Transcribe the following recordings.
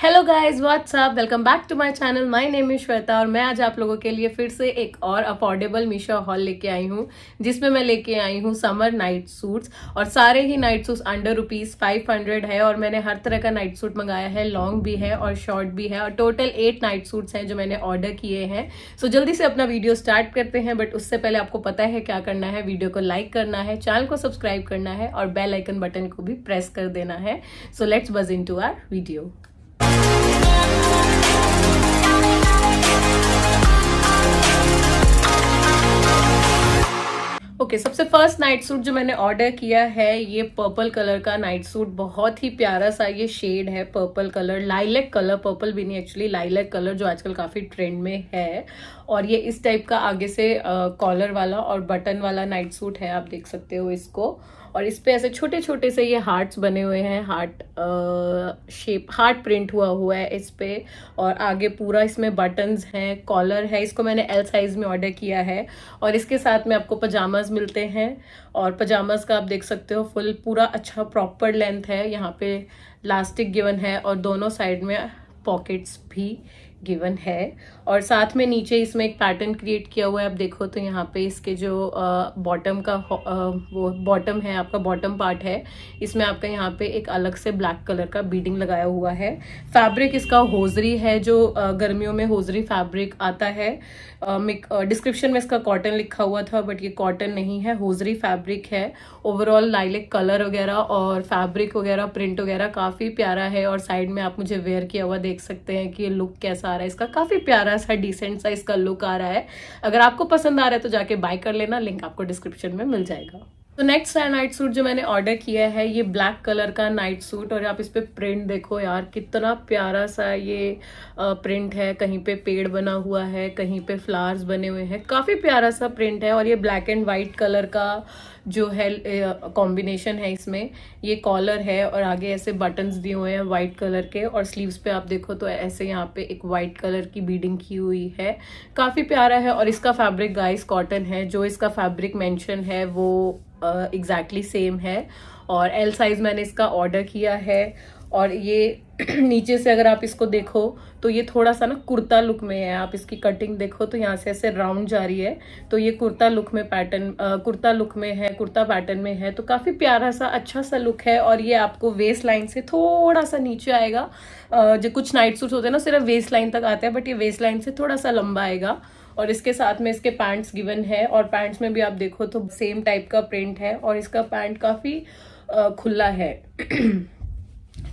Hello guys what's up welcome back to my channel my name is Shweta और मैं आज आप लोगों के लिए फिर से एक और अफोर्डेबल मीशो हॉल लेके आई हूँ जिसमें मैं लेके आई हूँ समर नाइट सूट्स और सारे ही night suits under rupees five hundred है और मैंने हर तरह का नाइट सूट मंगाया है लॉन्ग भी है और शॉर्ट भी है और टोटल एट नाइट सूट्स हैं जो मैंने ऑर्डर किए हैं सो so, जल्दी से अपना वीडियो स्टार्ट करते हैं बट उससे पहले आपको पता है क्या करना है वीडियो को लाइक करना है चैनल को सब्सक्राइब करना है और बेलाइकन बटन को भी प्रेस कर देना है so let's buzz into our video okay okay, सबसे फर्स्ट नाइट सूट जो मैंने ऑर्डर किया है ये पर्पल कलर का नाइट सूट बहुत ही प्यारा सा ये शेड है purple colour lilac colour purple भी नहीं एक्चुअली लाइलेक कलर जो आजकल काफ़ी ट्रेंड में है और ये इस टाइप का आगे से कॉलर वाला और बटन वाला नाइट सूट है आप देख सकते हो इसको और इस पे ऐसे छोटे छोटे से ये हार्ट्स बने हुए हैं हार्ट शेप हार्ट प्रिंट हुआ हुआ है इस पे और आगे पूरा इसमें बटन्स हैं कॉलर है इसको मैंने एल साइज़ में ऑर्डर किया है और इसके साथ में आपको पजामाज मिलते हैं और पजामाज का आप देख सकते हो फुल पूरा अच्छा प्रॉपर लेंथ है यहाँ पे लास्टिक गिवन है और दोनों साइड में पॉकेट्स भी गिवन है और साथ में नीचे इसमें एक पैटर्न क्रिएट किया हुआ है आप देखो तो यहाँ पे इसके जो बॉटम का वो बॉटम है आपका बॉटम पार्ट है इसमें आपका यहाँ पे एक अलग से ब्लैक कलर का बीडिंग लगाया हुआ है फैब्रिक इसका होजरी है जो गर्मियों में होजरी फैब्रिक आता है डिस्क्रिप्शन में इसका कॉटन लिखा हुआ था बट ये कॉटन नहीं है होजरी फैब्रिक है ओवरऑल लाइलिक कलर वगैरह और फैब्रिक वगैरह प्रिंट वगैरह काफ़ी प्यारा है और साइड में आप मुझे वेयर किया हुआ देख सकते हैं कि ये लुक कैसा आ रहा है इसका काफ़ी प्यारा सा डिसेंट सा इसका लुक आ रहा है अगर आपको पसंद आ रहा है तो जाके बाय कर लेना लिंक आपको डिस्क्रिप्शन में मिल जाएगा तो नेक्स्ट है नाइट सूट जो मैंने ऑर्डर किया है ये ब्लैक कलर का नाइट सूट और आप इस पर प्रिंट देखो यार कितना प्यारा सा ये प्रिंट है कहीं पे पेड़ बना हुआ है कहीं पे फ्लावर्स बने हुए हैं काफ़ी प्यारा सा प्रिंट है और ये ब्लैक एंड व्हाइट कलर का जो है कॉम्बिनेशन है इसमें ये कॉलर है और आगे ऐसे बटन्स दिए हुए हैं वाइट कलर के और स्लीव्स पे आप देखो तो ऐसे यहाँ पे एक वाइट कलर की बीडिंग की हुई है काफ़ी प्यारा है और इसका फैब्रिक गाइस कॉटन है जो इसका फैब्रिक मेंशन है वो एग्जैक्टली सेम है और एल साइज मैंने इसका ऑर्डर किया है और ये नीचे से अगर आप इसको देखो तो ये थोड़ा सा ना कुर्ता लुक में है आप इसकी कटिंग देखो तो यहाँ से ऐसे राउंड जा रही है तो ये कुर्ता लुक में पैटर्न कुर्ता लुक में है कुर्ता पैटर्न में है तो काफ़ी प्यारा सा अच्छा सा लुक है और ये आपको वेस्ट लाइन से थोड़ा सा नीचे आएगा जो कुछ नाइट सूट होते हैं ना सिर्फ वेस्ट लाइन तक आते हैं बट ये वेस्ट लाइन से थोड़ा सा लंबा आएगा और इसके साथ में इसके पैंट्स गिवन है और पैंट्स में भी आप देखो तो सेम टाइप का प्रिंट है और इसका पैंट काफ़ी खुला है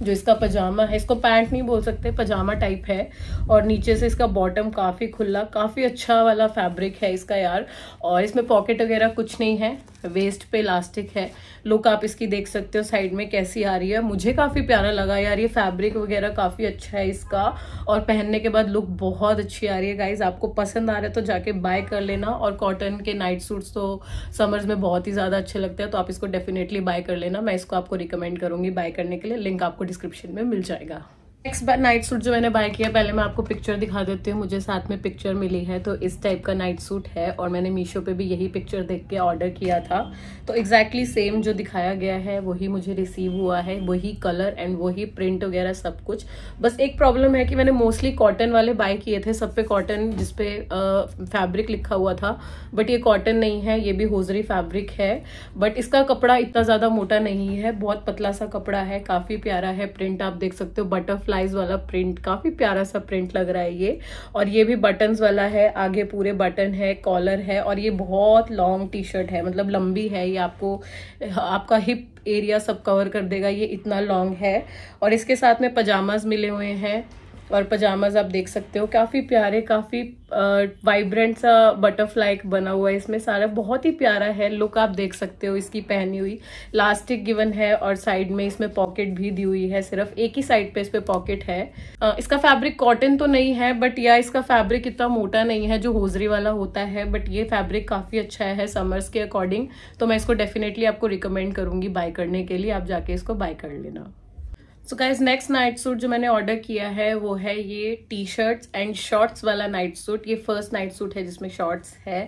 जो इसका पजामा है इसको पैंट नहीं बोल सकते पजामा टाइप है और नीचे से इसका बॉटम काफ़ी खुला काफ़ी अच्छा वाला फैब्रिक है इसका यार और इसमें पॉकेट वगैरह कुछ नहीं है वेस्ट पे इलास्टिक है लुक आप इसकी देख सकते हो साइड में कैसी आ रही है मुझे काफ़ी प्यारा लगा यार ये फैब्रिक वगैरह काफ़ी अच्छा है इसका और पहनने के बाद लुक बहुत अच्छी आ रही है गाइज आपको पसंद आ रहा है तो जाके बाय कर लेना और कॉटन के नाइट सूट्स तो समर्स में बहुत ही ज़्यादा अच्छे लगते हैं तो आप इसको डेफिनेटली बाय कर लेना मैं इसको आपको रिकमेंड करूँगी बाय करने के लिए लिंक आपको डिस्क्रिप्शन में मिल जाएगा नेक्स्ट बार नाइट सूट जो मैंने बाय किया पहले मैं आपको पिक्चर दिखा देती हूँ मुझे साथ में पिक्चर मिली है तो इस टाइप का नाइट सूट है और मैंने मीशो पे भी यही पिक्चर देख के ऑर्डर किया था तो एग्जैक्टली exactly सेम जो दिखाया गया है वही मुझे रिसीव हुआ है वही कलर एंड वही प्रिंट वगैरह सब कुछ बस एक प्रॉब्लम है कि मैंने मोस्टली कॉटन वाले बाय किए थे सब पे कॉटन जिसपे फैब्रिक लिखा हुआ था बट ये कॉटन नहीं है ये भी होजरी फैब्रिक है बट इसका कपड़ा इतना ज़्यादा मोटा नहीं है बहुत पतला सा कपड़ा है काफ़ी प्यारा है प्रिंट आप देख सकते हो बटरफ्लाई बटरफ्लाइज वाला प्रिंट काफी प्यारा सा प्रिंट लग रहा है ये और ये भी बटन वाला है आगे पूरे बटन है कॉलर है और ये बहुत लॉन्ग टी शर्ट है मतलब लंबी है ये आपको आपका हिप एरिया सब कवर कर देगा ये इतना लॉन्ग है और इसके साथ में पजामाज मिले हुए हैं और पजामाज आप देख सकते हो काफ़ी प्यारे काफ़ी वाइब्रेंट सा बटरफ्लाई बना हुआ है इसमें सारा बहुत ही प्यारा है लुक आप देख सकते हो इसकी पहनी हुई लास्टिक गिवन है और साइड में इसमें पॉकेट भी दी हुई है सिर्फ एक ही साइड पे इस पे पॉकेट है आ, इसका फैब्रिक कॉटन तो नहीं है बट या इसका फैब्रिक इतना मोटा नहीं है जो होजरी वाला होता है बट ये फैब्रिक काफ़ी अच्छा है समर्स के अकॉर्डिंग तो मैं इसको डेफिनेटली आपको रिकमेंड करूंगी बाय करने के लिए आप जाके इसको बाय कर लेना so guys next night suit जो मैंने ऑर्डर किया है वो है ये टी शर्ट्स एंड शॉर्ट्स वाला नाइट सूट ये फर्स्ट नाइट सूट है जिसमें शॉर्ट्स है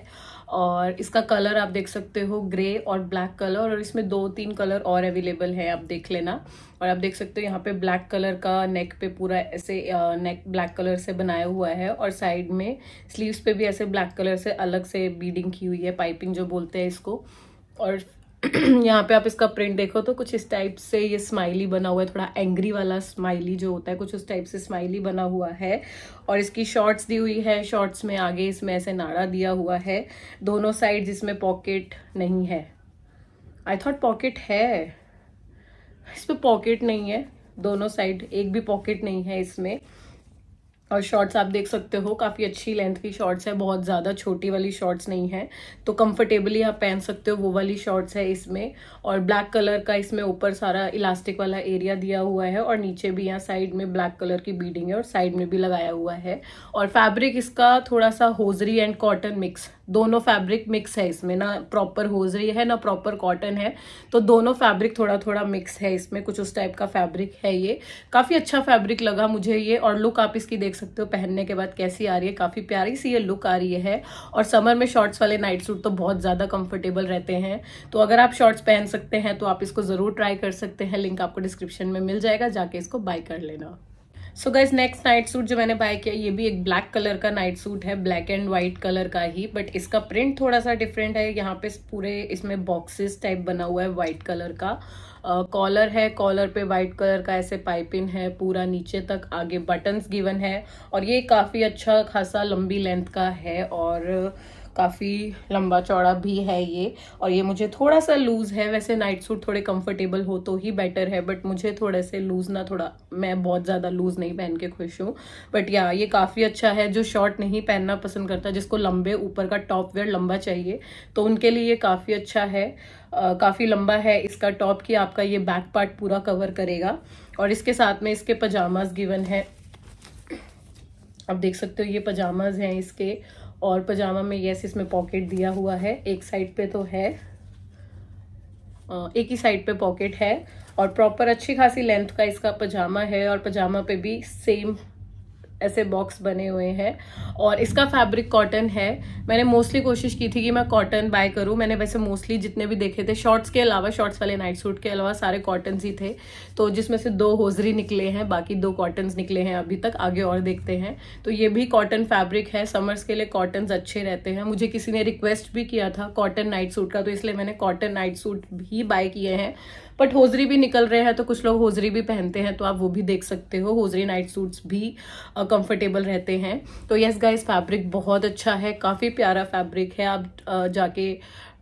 और इसका कलर आप देख सकते हो ग्रे और ब्लैक कलर और इसमें दो तीन कलर और अवेलेबल है आप देख लेना और आप देख सकते हो यहाँ पे ब्लैक कलर का नेक पे पूरा ऐसे नेक ब्लैक कलर से बनाया हुआ है और साइड में स्लीव्स पे भी ऐसे ब्लैक कलर से अलग से बीडिंग की हुई है पाइपिंग जो बोलते हैं इसको और यहाँ पे आप इसका प्रिंट देखो तो कुछ इस टाइप से ये स्माइली बना हुआ है थोड़ा एंग्री वाला स्माइली जो होता है कुछ उस टाइप से स्माइली बना हुआ है और इसकी शॉर्ट्स दी हुई है शॉर्ट्स में आगे इसमें ऐसे नाड़ा दिया हुआ है दोनों साइड इसमें पॉकेट नहीं है आई थॉट पॉकेट है इस पर पॉकेट नहीं है दोनों साइड एक भी पॉकेट नहीं है इसमें और शॉर्ट्स आप देख सकते हो काफ़ी अच्छी लेंथ की शॉर्ट्स है बहुत ज़्यादा छोटी वाली शॉर्ट्स नहीं है तो कंफर्टेबली आप पहन सकते हो वो वाली शॉर्ट्स है इसमें और ब्लैक कलर का इसमें ऊपर सारा इलास्टिक वाला एरिया दिया हुआ है और नीचे भी यहाँ साइड में ब्लैक कलर की बीडिंग है और साइड में भी लगाया हुआ है और फैब्रिक इसका थोड़ा सा होजरी एंड कॉटन मिक्स दोनों फैब्रिक मिक्स है इसमें ना प्रॉपर होजरी है ना प्रॉपर कॉटन है तो दोनों फैब्रिक थोड़ा थोड़ा मिक्स है इसमें कुछ उस टाइप का फैब्रिक है ये काफ़ी अच्छा फैब्रिक लगा मुझे ये और लुक आप इसकी देख सकते हो पहनने के बाद कैसी आ रही है काफ़ी प्यारी सी ये लुक आ रही है और समर में शॉर्ट्स वाले नाइट सूट तो बहुत ज़्यादा कंफर्टेबल रहते हैं तो अगर आप शॉर्ट्स पहन सकते हैं तो आप इसको ज़रूर ट्राई कर सकते हैं लिंक आपको डिस्क्रिप्शन में मिल जाएगा जाके इसको बाय कर लेना so guys next night suit जो मैंने बाय किया ये भी एक ब्लैक कलर का नाइट सूट है ब्लैक एंड व्हाइट कलर का ही बट इसका प्रिंट थोड़ा सा डिफरेंट है यहाँ पे पूरे इसमें बॉक्सेस टाइप बना हुआ है वाइट कलर का कॉलर uh, है कॉलर पे व्हाइट कलर का ऐसे पाइपिंग है पूरा नीचे तक आगे बटन्स गिवन है और ये काफ़ी अच्छा खासा लंबी लेंथ का है और uh, काफ़ी लंबा चौड़ा भी है ये और ये मुझे थोड़ा सा लूज़ है वैसे नाइट सूट थोड़े कंफर्टेबल हो तो ही बेटर है बट मुझे थोड़े से लूज़ ना थोड़ा मैं बहुत ज़्यादा लूज़ नहीं पहन के खुश हूँ बट या ये काफ़ी अच्छा है जो शॉर्ट नहीं पहनना पसंद करता जिसको लंबे ऊपर का टॉप वेयर लंबा चाहिए तो उनके लिए ये काफ़ी अच्छा है काफ़ी लंबा है इसका टॉप की आपका ये बैक पार्ट पूरा कवर करेगा और इसके साथ में इसके पजामाज गिवन है आप देख सकते हो ये पजामाज हैं इसके और पजामा में यस इसमें पॉकेट दिया हुआ है एक साइड पे तो है एक ही साइड पे पॉकेट है और प्रॉपर अच्छी खासी लेंथ का इसका पजामा है और पजामा पे भी सेम ऐसे बॉक्स बने हुए हैं और इसका फैब्रिक कॉटन है मैंने मोस्टली कोशिश की थी कि मैं कॉटन बाय करूँ मैंने वैसे मोस्टली जितने भी देखे थे शॉर्ट्स के अलावा शॉर्ट्स वाले नाइट सूट के अलावा सारे कॉटन ही थे तो जिसमें से दो होजरी निकले हैं बाकी दो कॉटन्स निकले हैं अभी तक आगे और देखते हैं तो ये भी कॉटन फैब्रिक है समर्स के लिए कॉटन्स अच्छे रहते हैं मुझे किसी ने रिक्वेस्ट भी किया था कॉटन नाइट सूट का तो इसलिए मैंने कॉटन नाइट सूट भी बाय किए हैं बट होजरी भी निकल रहे हैं तो कुछ लोग होजरी भी पहनते हैं तो आप वो भी देख सकते हो होजरी नाइट सूट्स भी कंफर्टेबल रहते हैं तो येस गाइस फैब्रिक बहुत अच्छा है काफ़ी प्यारा फैब्रिक है आप जाके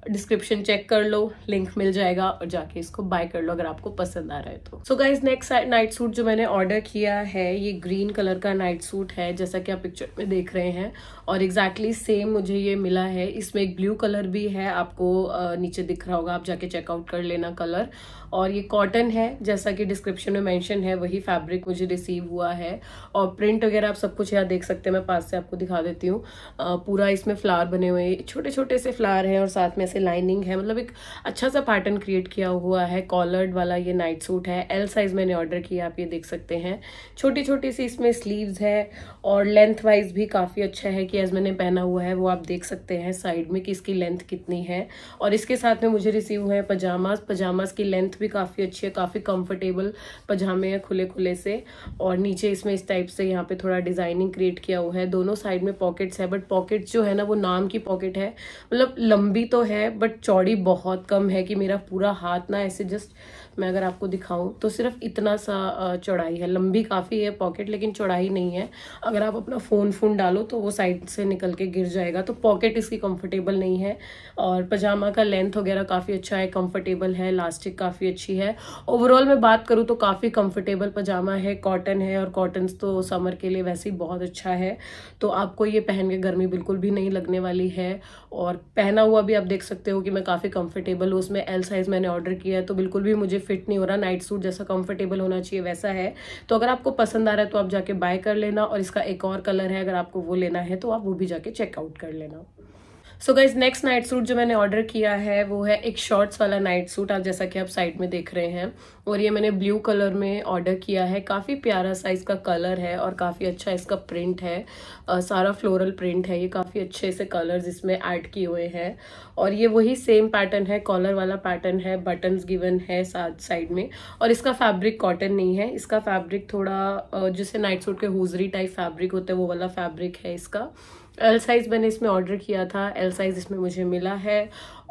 डिस्क्रिप्शन चेक कर लो लिंक मिल जाएगा और जाके इसको बाय कर लो अगर आपको पसंद आ रहा है तो so guys next night suit जो मैंने ऑर्डर किया है ये ग्रीन कलर का नाइट सूट है जैसा कि आप पिक्चर में देख रहे हैं और एग्जैक्टली exactly सेम मुझे ये मिला है इसमें एक ब्लू कलर भी है आपको नीचे दिख रहा होगा आप जाके चेकआउट कर लेना कलर और ये कॉटन है जैसा कि डिस्क्रिप्शन में मेंशन है वही फैब्रिक मुझे रिसीव हुआ है और प्रिंट वगैरह आप सब कुछ यहाँ देख सकते हैं मैं पास से आपको दिखा देती हूँ पूरा इसमें फ्लावर बने हुए छोटे छोटे से फ्लावर हैं और साथ में ऐसे लाइनिंग है मतलब एक अच्छा सा पैटर्न क्रिएट किया हुआ है कॉलर्ड वाला ये नाइट सूट है एल साइज़ मैंने ऑर्डर किया आप ये देख सकते हैं छोटी छोटी सी इसमें स्लीव्स है और लेंथ वाइज भी काफ़ी अच्छा है कि एज मैंने पहना हुआ है वो आप देख सकते हैं साइड में कि इसकी लेंथ कितनी है और इसके साथ में मुझे रिसीव हुए हैं पजामाज पजामाज की लेंथ भी काफ़ी अच्छी है काफ़ी कंफर्टेबल पजामे हैं खुले खुले से और नीचे इसमें इस टाइप से यहाँ पे थोड़ा डिज़ाइनिंग क्रिएट किया हुआ है दोनों साइड में पॉकेट्स है बट पॉकेट्स जो है ना वो नाम की पॉकेट है मतलब लंबी तो है है बट चौड़ी बहुत कम है कि मेरा पूरा हाथ ना ऐसे जस्ट मैं अगर आपको दिखाऊं तो सिर्फ इतना सा चौड़ाई है लंबी काफ़ी है पॉकेट लेकिन चौड़ाई नहीं है अगर आप अपना फ़ोन फ़ोन डालो तो वो साइड से निकल के गिर जाएगा तो पॉकेट इसकी कंफर्टेबल नहीं है और पजामा का लेंथ वगैरह काफ़ी अच्छा है कंफर्टेबल है लास्टिक काफ़ी अच्छी है ओवरऑल मैं बात करूँ तो काफ़ी कम्फर्टेबल पजामा है कॉटन है और कॉटन्स तो समर के लिए वैसे ही बहुत अच्छा है तो आपको ये पहन के गर्मी बिल्कुल भी नहीं लगने वाली है और पहना हुआ भी आप देख सकते हो कि मैं काफ़ी कम्फर्टेबल हूँ उसमें एल साइज़ मैंने ऑर्डर किया है तो बिल्कुल भी मुझे फिट नहीं हो रहा नाइट सूट जैसा कंफर्टेबल होना चाहिए वैसा है तो अगर आपको पसंद आ रहा है तो आप जाके बाय कर लेना और इसका एक और कलर है अगर आपको वो लेना है तो आप वो भी जाके चेकआउट कर लेना so guys next night suit जो मैंने ऑर्डर किया है वो है एक शॉर्ट्स वाला नाइट सूट आप जैसा कि आप साइड में देख रहे हैं और ये मैंने ब्लू कलर में ऑर्डर किया है काफ़ी प्यारा सा इसका कलर है और काफ़ी अच्छा इसका प्रिंट है आ, सारा फ्लोरल प्रिंट है ये काफ़ी अच्छे से कलर्स इसमें ऐड किए हुए हैं और ये वही सेम पैटर्न है कॉलर वाला पैटर्न है बटन्स गिवन है साथ साइड में और इसका फैब्रिक कॉटन नहीं है इसका फैब्रिक थोड़ा जैसे नाइट सूट के हुजरी टाइप फैब्रिक होता है वो वाला फैब्रिक है इसका एल साइज़ मैंने इसमें ऑर्डर किया था एल साइज़ इसमें मुझे मिला है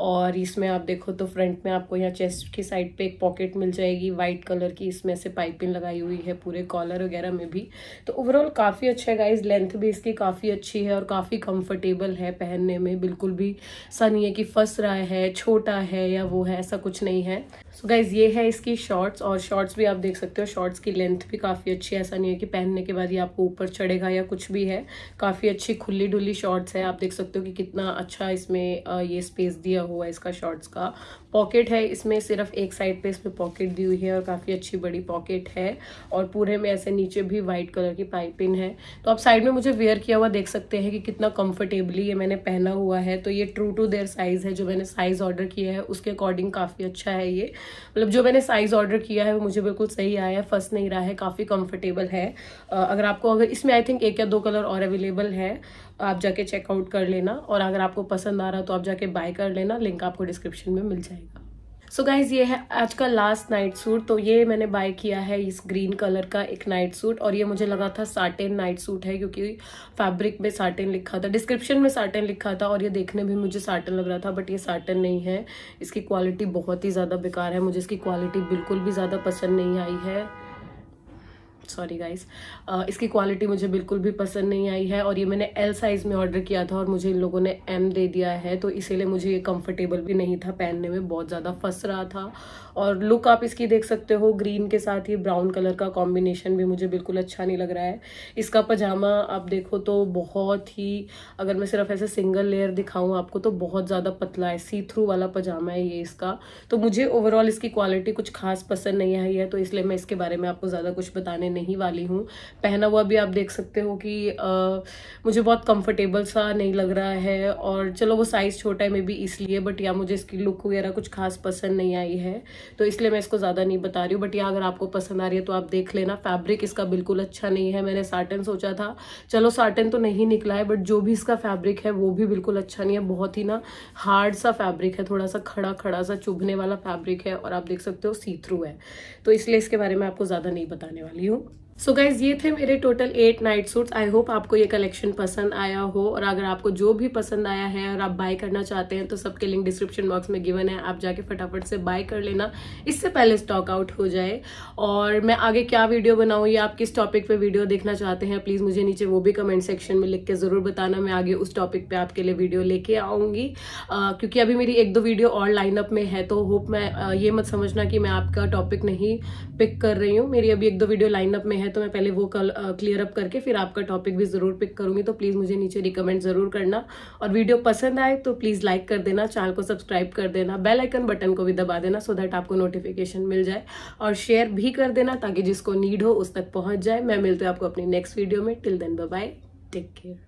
और इसमें आप देखो तो फ्रंट में आपको यहाँ चेस्ट की साइड पे एक पॉकेट मिल जाएगी वाइट कलर की इसमें से पाइपिंग लगाई हुई है पूरे कॉलर वगैरह में भी तो ओवरऑल काफ़ी अच्छा है गाइज लेंथ भी इसकी काफ़ी अच्छी है और काफ़ी कंफर्टेबल है पहनने में बिल्कुल भी ऐसा नहीं है कि फंस रहा है छोटा है या वो है ऐसा कुछ नहीं है सो so गाइज ये है इसकी शॉर्ट्स और शॉर्ट्स भी आप देख सकते हो शॉर्ट्स की लेंथ भी काफ़ी अच्छी है ऐसा नहीं है कि पहनने के बाद ये आपको ऊपर चढ़ेगा या कुछ भी है काफ़ी अच्छी खुली डुली शॉर्ट्स है आप देख सकते हो कि कितना अच्छा इसमें ये स्पेस दिया हुआ है इसका शॉर्ट्स का पॉकेट है इसमें सिर्फ एक साइड पे इसमें पॉकेट दी हुई है और काफ़ी अच्छी बड़ी पॉकेट है और पूरे में ऐसे नीचे भी वाइट कलर की पाइपिंग है तो आप साइड में मुझे वेयर किया हुआ देख सकते हैं कि कितना कंफर्टेबली ये मैंने पहना हुआ है तो ये ट्रू टू देयर साइज़ है जो मैंने साइज़ ऑर्डर किया है उसके अकॉर्डिंग काफ़ी अच्छा है ये मतलब जो मैंने साइज़ ऑर्डर किया है वो मुझे बिल्कुल सही आया है फंस नहीं रहा है काफ़ी कंफर्टेबल है अगर आपको अगर इसमें आई थिंक एक या दो कलर और अवेलेबल है आप जाके चेकआउट कर लेना और अगर आपको पसंद आ रहा तो आप जाके बाय कर लेना लिंक आपको डिस्क्रिप्शन में मिल जाएगा सो so गाइज ये है आज का लास्ट नाइट सूट तो ये मैंने बाय किया है इस ग्रीन कलर का एक नाइट सूट और ये मुझे लगा था साटेन नाइट सूट है क्योंकि फैब्रिक में साटेन लिखा था डिस्क्रिप्शन में साटेन लिखा था और ये देखने भी मुझे साटेन लग रहा था बट ये साटेन नहीं है इसकी क्वालिटी बहुत ही ज़्यादा बेकार है मुझे इसकी क्वालिटी बिल्कुल भी ज़्यादा पसंद नहीं आई है सॉरी गाइस uh, इसकी क्वालिटी मुझे बिल्कुल भी पसंद नहीं आई है और ये मैंने एल साइज़ में ऑर्डर किया था और मुझे इन लोगों ने एम दे दिया है तो इसीलिए मुझे ये कंफर्टेबल भी नहीं था पहनने में बहुत ज़्यादा फंस रहा था और लुक आप इसकी देख सकते हो ग्रीन के साथ ही ब्राउन कलर का कॉम्बिनेशन भी मुझे बिल्कुल अच्छा नहीं लग रहा है इसका पजामा आप देखो तो बहुत ही अगर मैं सिर्फ ऐसे सिंगल लेयर दिखाऊँ आपको तो बहुत ज़्यादा पतला है सी थ्रू वाला पजामा है ये इसका तो मुझे ओवरऑल इसकी क्वालिटी कुछ खास पसंद नहीं आई है तो इसलिए मैं इसके बारे में आपको ज़्यादा कुछ बताने नहीं वाली हूँ पहना हुआ भी आप देख सकते हो कि आ, मुझे बहुत कंफर्टेबल सा नहीं लग रहा है और चलो वो साइज़ छोटा है मे बी इसलिए बट या मुझे इसकी लुक वगैरह कुछ खास पसंद नहीं आई है तो इसलिए मैं इसको ज़्यादा नहीं बता रही हूँ बट या अगर आपको पसंद आ रही है तो आप देख लेना फैब्रिक इसका बिल्कुल अच्छा नहीं है मैंने साटन सोचा था चलो साटन तो नहीं निकला है बट जो भी इसका फैब्रिक है वो भी बिल्कुल अच्छा नहीं है बहुत ही ना हार्ड सा फैब्रिक है थोड़ा सा खड़ा खड़ा सा चुभने वाला फैब्रिक है और आप देख सकते हो सी थ्रू है तो इसलिए इसके बारे में आपको ज़्यादा नहीं बताने वाली हूँ you. सो so गाइज ये थे मेरे total eight night suits I hope आपको ये कलेक्शन पसंद आया हो और अगर आपको जो भी पसंद आया है और आप बाय करना चाहते हैं तो सबके लिंक डिस्क्रिप्शन बॉक्स में गिवन है आप जाके फटाफट से बाय कर लेना इससे पहले स्टॉक आउट हो जाए और मैं आगे क्या वीडियो बनाऊँ या आप किस टॉपिक पे वीडियो देखना चाहते हैं प्लीज़ मुझे नीचे वो भी कमेंट सेक्शन में लिख के ज़रूर बताना मैं आगे उस टॉपिक पर आपके लिए वीडियो लेके आऊँगी क्योंकि अभी मेरी एक दो वीडियो और लाइनअप में है तो होप मैं ये मत समझना कि मैं आपका टॉपिक नहीं पिक कर रही हूँ मेरी अभी एक दो वीडियो लाइनअप में है है तो मैं पहले वो क्लियर अप करके फिर आपका टॉपिक भी ज़रूर पिक करूंगी तो प्लीज़ मुझे नीचे रिकमेंड ज़रूर करना और वीडियो पसंद आए तो प्लीज़ लाइक कर देना चैनल को सब्सक्राइब कर देना बेल आइकन बटन को भी दबा देना सो दैट आपको नोटिफिकेशन मिल जाए और शेयर भी कर देना ताकि जिसको नीड हो उस तक पहुंच जाए मैं मिलती हूँ आपको अपनी नेक्स्ट वीडियो में till then bye take care